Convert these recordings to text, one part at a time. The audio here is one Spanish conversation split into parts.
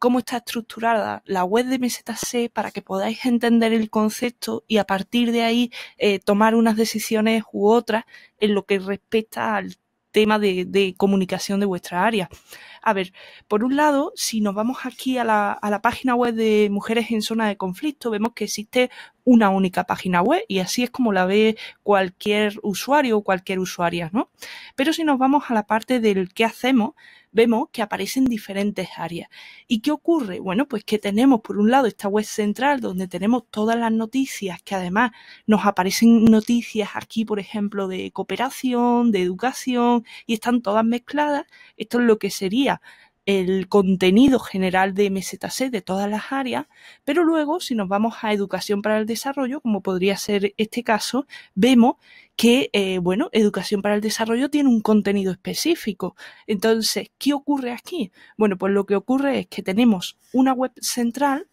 cómo está estructurada la web de Meseta C para que podáis entender el concepto y a partir de ahí eh, tomar unas decisiones u otras en lo que respecta al tema de, comunicación de vuestra área. A ver, por un lado, si nos vamos aquí a la, a la, página web de Mujeres en Zona de Conflicto, vemos que existe una única página web y así es como la ve cualquier usuario o cualquier usuaria, ¿no? Pero si nos vamos a la parte del qué hacemos, vemos que aparecen diferentes áreas. ¿Y qué ocurre? Bueno, pues que tenemos por un lado esta web central donde tenemos todas las noticias, que además nos aparecen noticias aquí, por ejemplo, de cooperación, de educación, y están todas mezcladas. Esto es lo que sería el contenido general de MZC de todas las áreas, pero luego si nos vamos a educación para el desarrollo, como podría ser este caso, vemos que, eh, bueno, educación para el desarrollo tiene un contenido específico. Entonces, ¿qué ocurre aquí? Bueno, pues lo que ocurre es que tenemos una web central,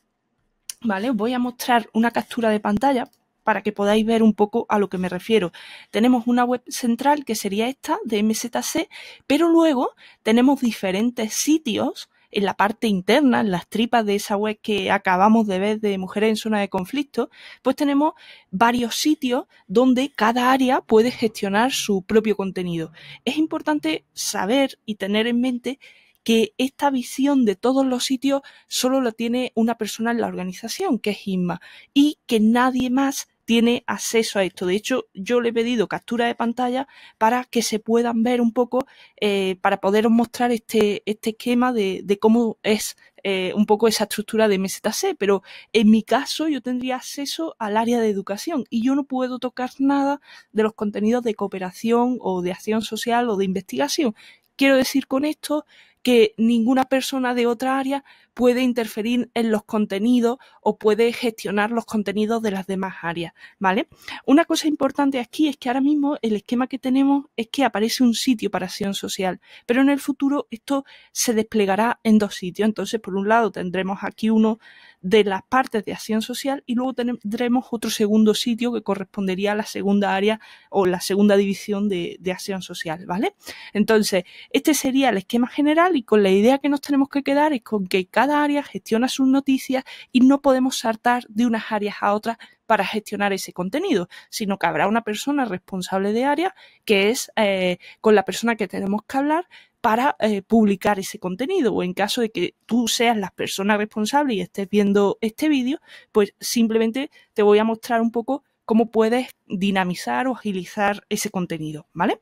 ¿vale? Os voy a mostrar una captura de pantalla para que podáis ver un poco a lo que me refiero. Tenemos una web central que sería esta de MZC, pero luego tenemos diferentes sitios en la parte interna, en las tripas de esa web que acabamos de ver de Mujeres en Zona de Conflicto, pues tenemos varios sitios donde cada área puede gestionar su propio contenido. Es importante saber y tener en mente que esta visión de todos los sitios solo la tiene una persona en la organización, que es Inma, y que nadie más tiene acceso a esto. De hecho, yo le he pedido captura de pantalla para que se puedan ver un poco, eh, para poderos mostrar este, este esquema de, cómo es eh, un poco esa estructura de MZC, pero en mi caso yo tendría acceso al área de educación y yo no puedo tocar nada de los contenidos de cooperación o de acción social o de investigación. Quiero decir con esto que ninguna persona de otra área puede interferir en los contenidos o puede gestionar los contenidos de las demás áreas, ¿vale? Una cosa importante aquí es que ahora mismo el esquema que tenemos es que aparece un sitio para acción social, pero en el futuro esto se desplegará en dos sitios. Entonces, por un lado tendremos aquí uno de las partes de acción social y luego tendremos otro segundo sitio que correspondería a la segunda área o la segunda división de, acción social, ¿vale? Entonces, este sería el esquema general y con la idea que nos tenemos que quedar es con que cada área gestiona sus noticias y no podemos saltar de unas áreas a otras para gestionar ese contenido, sino que habrá una persona responsable de área que es eh, con la persona que tenemos que hablar para eh, publicar ese contenido o en caso de que tú seas la persona responsable y estés viendo este vídeo, pues simplemente te voy a mostrar un poco cómo puedes dinamizar o agilizar ese contenido, ¿vale?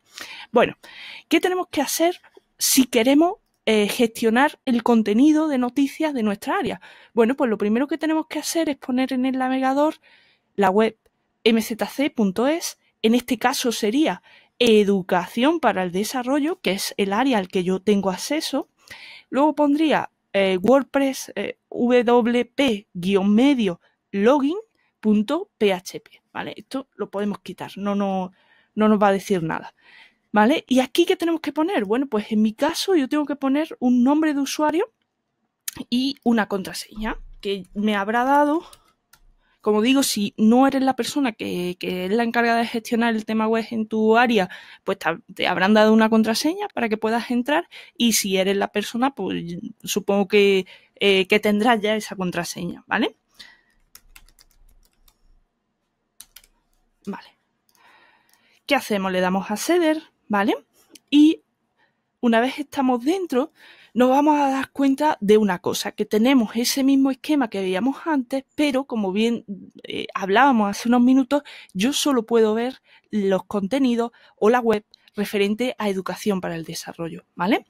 Bueno, ¿qué tenemos que hacer si queremos eh, gestionar el contenido de noticias de nuestra área. Bueno, pues lo primero que tenemos que hacer es poner en el navegador la web mzc.es, en este caso sería educación para el desarrollo, que es el área al que yo tengo acceso. Luego pondría eh, WordPress eh, wp-medio login.php, ¿vale? Esto lo podemos quitar, no, no, no nos va a decir nada. ¿Vale? ¿Y aquí qué tenemos que poner? Bueno, pues en mi caso yo tengo que poner un nombre de usuario y una contraseña que me habrá dado, como digo, si no eres la persona que, es la encargada de gestionar el tema web en tu área, pues te, habrán dado una contraseña para que puedas entrar y si eres la persona, pues supongo que, eh, tendrás ya esa contraseña, ¿vale? Vale. ¿Qué hacemos? Le damos a ceder ¿vale? Y una vez estamos dentro, nos vamos a dar cuenta de una cosa, que tenemos ese mismo esquema que veíamos antes, pero como bien eh, hablábamos hace unos minutos, yo solo puedo ver los contenidos o la web referente a educación para el desarrollo, ¿vale?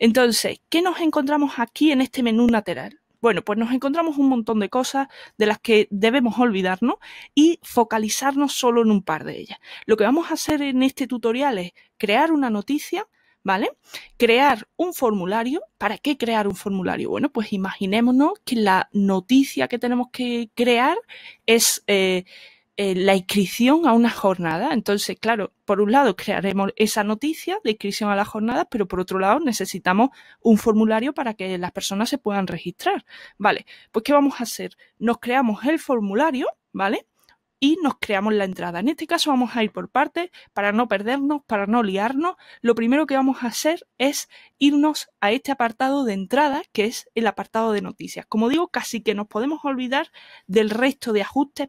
Entonces, ¿qué nos encontramos aquí en este menú lateral? Bueno, pues nos encontramos un montón de cosas de las que debemos olvidarnos y focalizarnos solo en un par de ellas. Lo que vamos a hacer en este tutorial es crear una noticia, ¿vale? Crear un formulario. ¿Para qué crear un formulario? Bueno, pues imaginémonos que la noticia que tenemos que crear es... Eh, eh, la inscripción a una jornada. Entonces, claro, por un lado crearemos esa noticia de inscripción a la jornada, pero por otro lado necesitamos un formulario para que las personas se puedan registrar. Vale, pues ¿qué vamos a hacer? Nos creamos el formulario, ¿vale? y nos creamos la entrada. En este caso vamos a ir por partes para no perdernos, para no liarnos. Lo primero que vamos a hacer es irnos a este apartado de entrada, que es el apartado de noticias. Como digo, casi que nos podemos olvidar del resto de ajustes